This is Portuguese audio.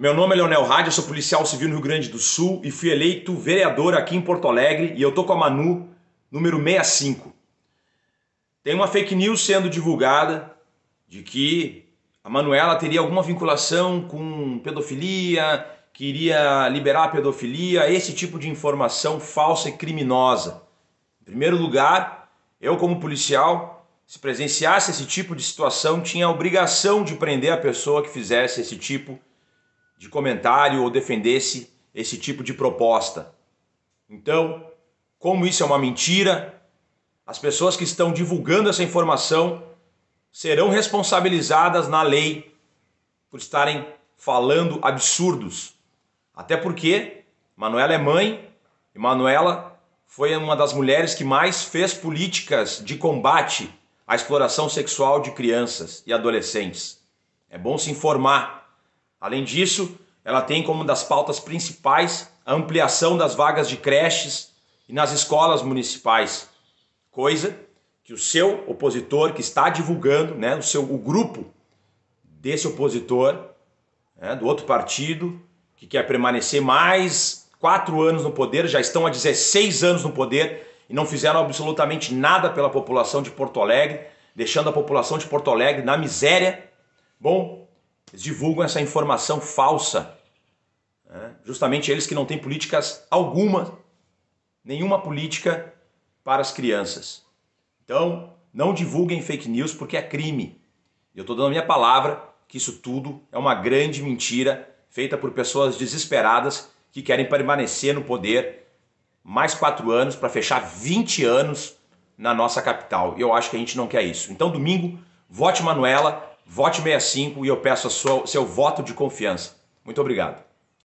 Meu nome é Leonel Rádio, sou policial civil no Rio Grande do Sul e fui eleito vereador aqui em Porto Alegre e eu tô com a Manu, número 65. Tem uma fake news sendo divulgada de que a Manuela teria alguma vinculação com pedofilia, queria liberar a pedofilia, esse tipo de informação falsa e criminosa. Em primeiro lugar, eu como policial, se presenciasse esse tipo de situação, tinha a obrigação de prender a pessoa que fizesse esse tipo de de comentário ou defendesse esse tipo de proposta. Então, como isso é uma mentira, as pessoas que estão divulgando essa informação serão responsabilizadas na lei por estarem falando absurdos. Até porque Manuela é mãe e Manuela foi uma das mulheres que mais fez políticas de combate à exploração sexual de crianças e adolescentes. É bom se informar Além disso, ela tem como das pautas principais a ampliação das vagas de creches e nas escolas municipais, coisa que o seu opositor que está divulgando, né, o seu o grupo desse opositor né, do outro partido que quer permanecer mais quatro anos no poder, já estão há 16 anos no poder e não fizeram absolutamente nada pela população de Porto Alegre, deixando a população de Porto Alegre na miséria. Bom, eles divulgam essa informação falsa. Né? Justamente eles que não têm políticas alguma, nenhuma política para as crianças. Então, não divulguem fake news porque é crime. Eu estou dando a minha palavra que isso tudo é uma grande mentira feita por pessoas desesperadas que querem permanecer no poder mais quatro anos para fechar 20 anos na nossa capital. Eu acho que a gente não quer isso. Então, domingo, vote Manuela Vote 65 e eu peço seu, seu voto de confiança. Muito obrigado.